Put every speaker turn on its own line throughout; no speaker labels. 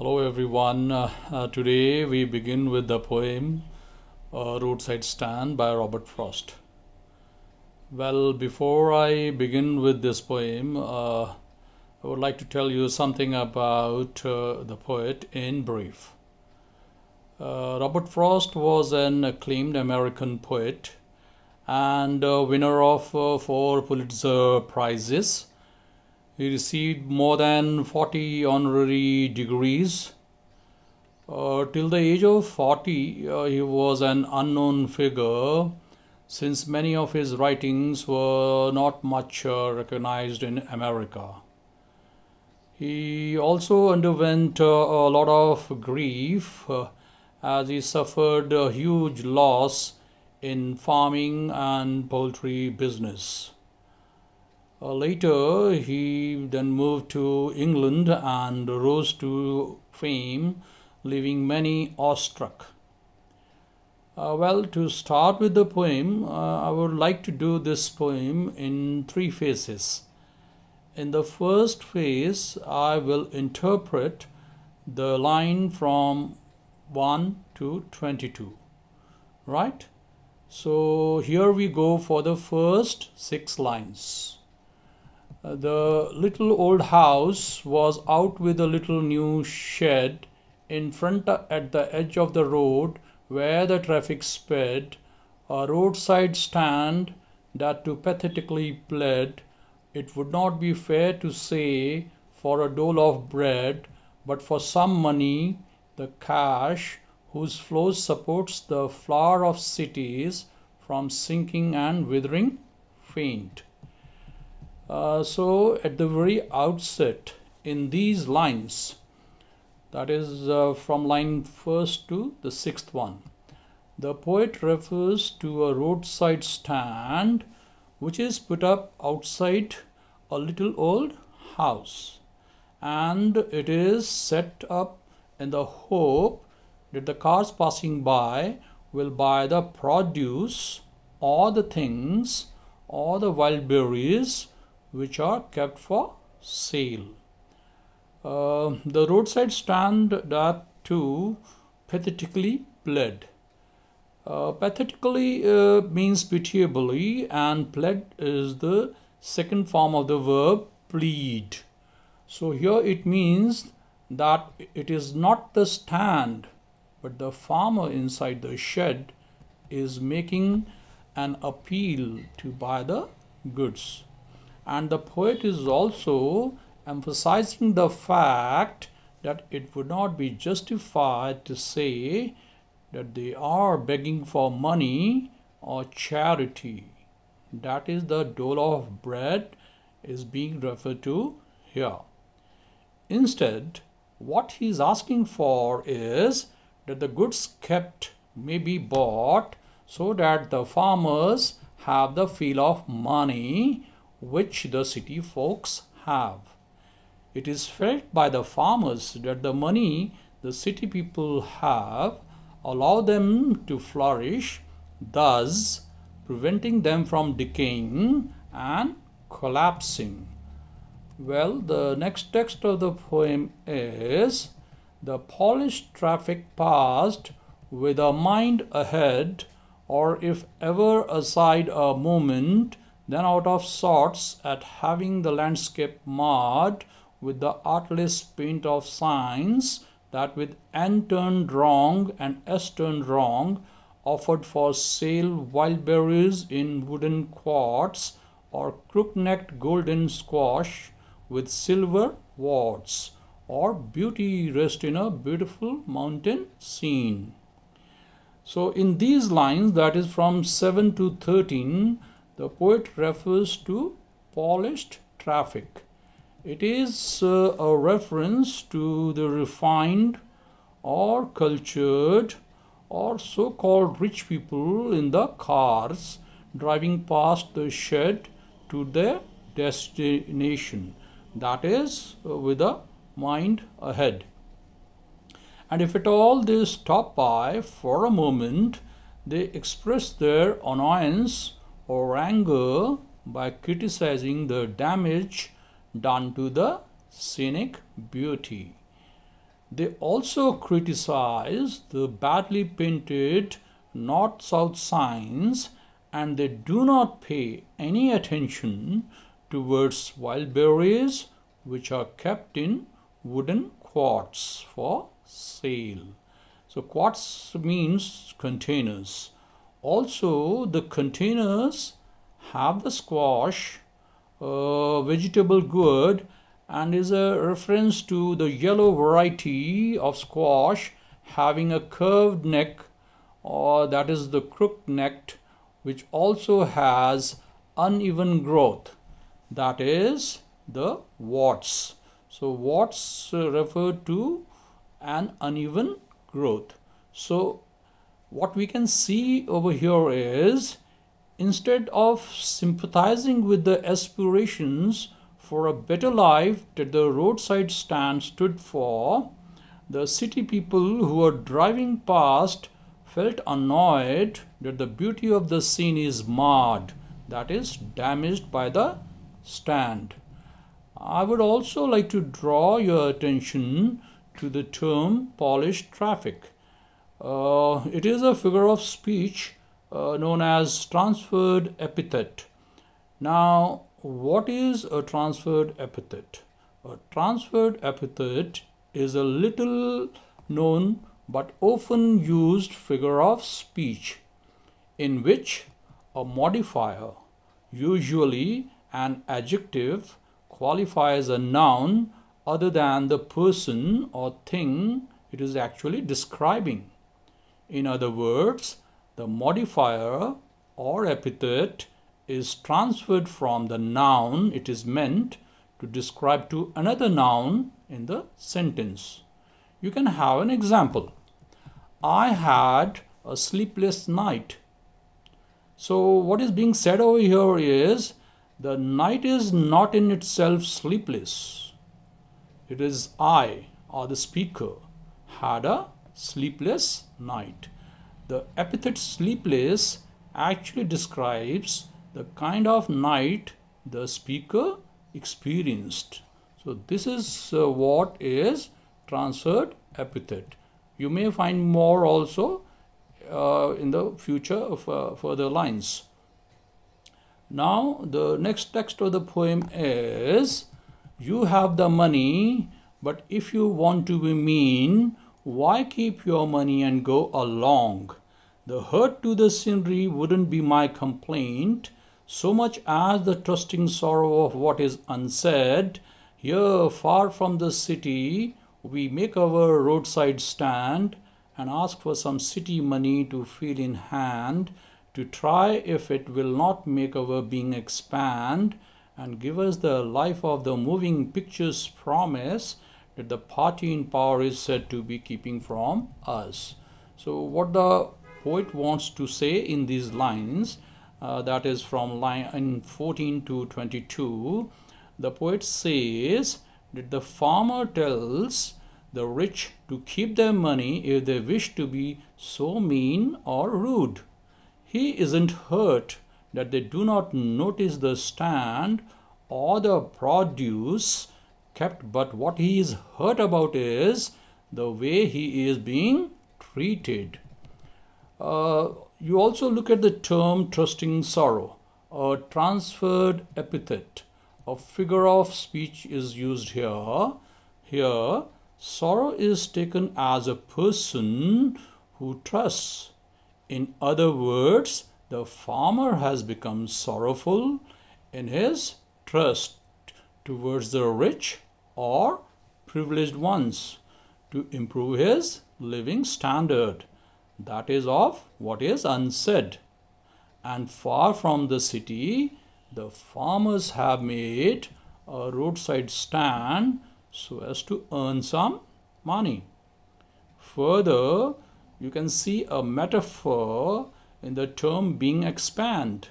Hello everyone. Uh, uh, today we begin with the poem uh, Roadside Stand by Robert Frost. Well, before I begin with this poem, uh, I would like to tell you something about uh, the poet in brief. Uh, Robert Frost was an acclaimed American poet and winner of four Pulitzer Prizes he received more than 40 honorary degrees. Uh, till the age of 40, uh, he was an unknown figure since many of his writings were not much uh, recognized in America. He also underwent uh, a lot of grief uh, as he suffered a huge loss in farming and poultry business. Uh, later, he then moved to England and rose to fame, leaving many awestruck. Uh, well, to start with the poem, uh, I would like to do this poem in three phases. In the first phase, I will interpret the line from 1 to 22. Right? So here we go for the first six lines the little old house was out with a little new shed in front at the edge of the road where the traffic sped, a roadside stand that too pathetically bled. It would not be fair to say for a dole of bread, but for some money, the cash whose flow supports the flower of cities from sinking and withering faint. Uh, so at the very outset in these lines that is uh, from line first to the sixth one the poet refers to a roadside stand which is put up outside a little old house and it is set up in the hope that the cars passing by will buy the produce or the things or the wild berries which are kept for sale. Uh, the roadside stand that too pathetically bled. Uh, pathetically uh, means pitiably, and pled is the second form of the verb plead. So here it means that it is not the stand, but the farmer inside the shed is making an appeal to buy the goods and the poet is also emphasizing the fact that it would not be justified to say that they are begging for money or charity. That is the dole of bread is being referred to here. Instead, what he is asking for is that the goods kept may be bought so that the farmers have the feel of money which the city folks have. It is felt by the farmers that the money the city people have allow them to flourish, thus preventing them from decaying and collapsing. Well, the next text of the poem is The polished traffic passed with a mind ahead, or if ever aside a moment, then out of sorts at having the landscape marred with the artless paint of signs that with N turned wrong and S turned wrong offered for sale wild berries in wooden quarts or crook-necked golden squash with silver warts or beauty rest in a beautiful mountain scene. So in these lines that is from 7 to 13 the poet refers to polished traffic. It is uh, a reference to the refined or cultured or so called rich people in the cars driving past the shed to their destination, that is, uh, with a mind ahead. And if at all they stop by for a moment, they express their annoyance or anger by criticizing the damage done to the scenic beauty. They also criticize the badly painted north south signs and they do not pay any attention towards wild berries which are kept in wooden quarts for sale. So quarts means containers also the containers have the squash uh, vegetable good and is a reference to the yellow variety of squash having a curved neck or that is the crook neck which also has uneven growth that is the warts. so warts refer to an uneven growth so what we can see over here is instead of sympathizing with the aspirations for a better life that the roadside stand stood for, the city people who were driving past felt annoyed that the beauty of the scene is marred, that is, damaged by the stand. I would also like to draw your attention to the term polished traffic. Uh, it is a figure of speech uh, known as transferred epithet. Now, what is a transferred epithet? A transferred epithet is a little known but often used figure of speech in which a modifier, usually an adjective, qualifies a noun other than the person or thing it is actually describing. In other words, the modifier or epithet is transferred from the noun it is meant to describe to another noun in the sentence. You can have an example. I had a sleepless night. So what is being said over here is the night is not in itself sleepless. It is I or the speaker had a sleepless night. The epithet sleepless actually describes the kind of night the speaker experienced. So this is uh, what is transferred epithet. You may find more also uh, in the future of uh, further lines. Now the next text of the poem is you have the money but if you want to be mean why keep your money and go along? The hurt to the scenery wouldn't be my complaint, so much as the trusting sorrow of what is unsaid. Here, far from the city, we make our roadside stand and ask for some city money to feel in hand to try if it will not make our being expand and give us the life of the moving pictures promise that the party in power is said to be keeping from us. So what the poet wants to say in these lines, uh, that is from line 14 to 22, the poet says that the farmer tells the rich to keep their money if they wish to be so mean or rude. He isn't hurt that they do not notice the stand or the produce kept, but what he is hurt about is the way he is being treated. Uh, you also look at the term trusting sorrow, a transferred epithet. A figure of speech is used here. Here, sorrow is taken as a person who trusts. In other words, the farmer has become sorrowful in his trust towards the rich or privileged ones to improve his living standard, that is, of what is unsaid. And far from the city, the farmers have made a roadside stand so as to earn some money. Further, you can see a metaphor in the term being expand.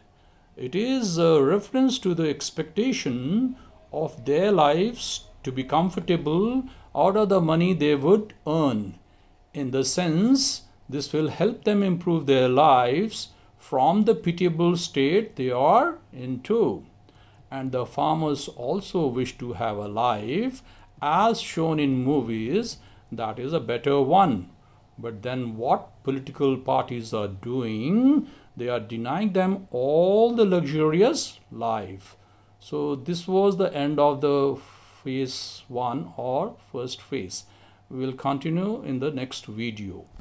It is a reference to the expectation of their lives to be comfortable out of the money they would earn. In the sense, this will help them improve their lives from the pitiable state they are into. And the farmers also wish to have a life, as shown in movies, that is a better one. But then what political parties are doing, they are denying them all the luxurious life. So this was the end of the phase 1 or first phase we will continue in the next video